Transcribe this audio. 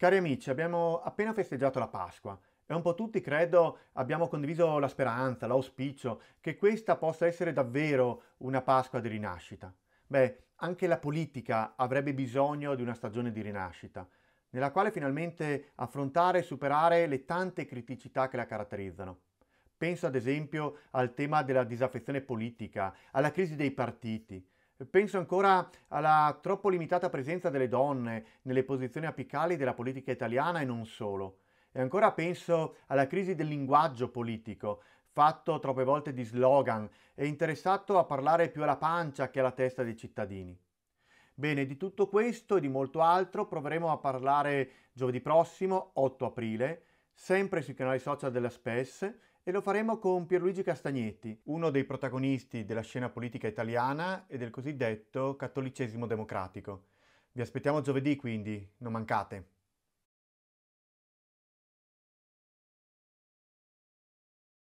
Cari amici, abbiamo appena festeggiato la Pasqua e un po' tutti, credo, abbiamo condiviso la speranza, l'auspicio che questa possa essere davvero una Pasqua di rinascita. Beh, anche la politica avrebbe bisogno di una stagione di rinascita, nella quale finalmente affrontare e superare le tante criticità che la caratterizzano. Penso ad esempio al tema della disaffezione politica, alla crisi dei partiti, Penso ancora alla troppo limitata presenza delle donne nelle posizioni apicali della politica italiana e non solo. E ancora penso alla crisi del linguaggio politico, fatto troppe volte di slogan e interessato a parlare più alla pancia che alla testa dei cittadini. Bene, di tutto questo e di molto altro proveremo a parlare giovedì prossimo, 8 aprile, sempre sui canali social della SPES e lo faremo con Pierluigi Castagnetti, uno dei protagonisti della scena politica italiana e del cosiddetto cattolicesimo democratico. Vi aspettiamo giovedì quindi, non mancate.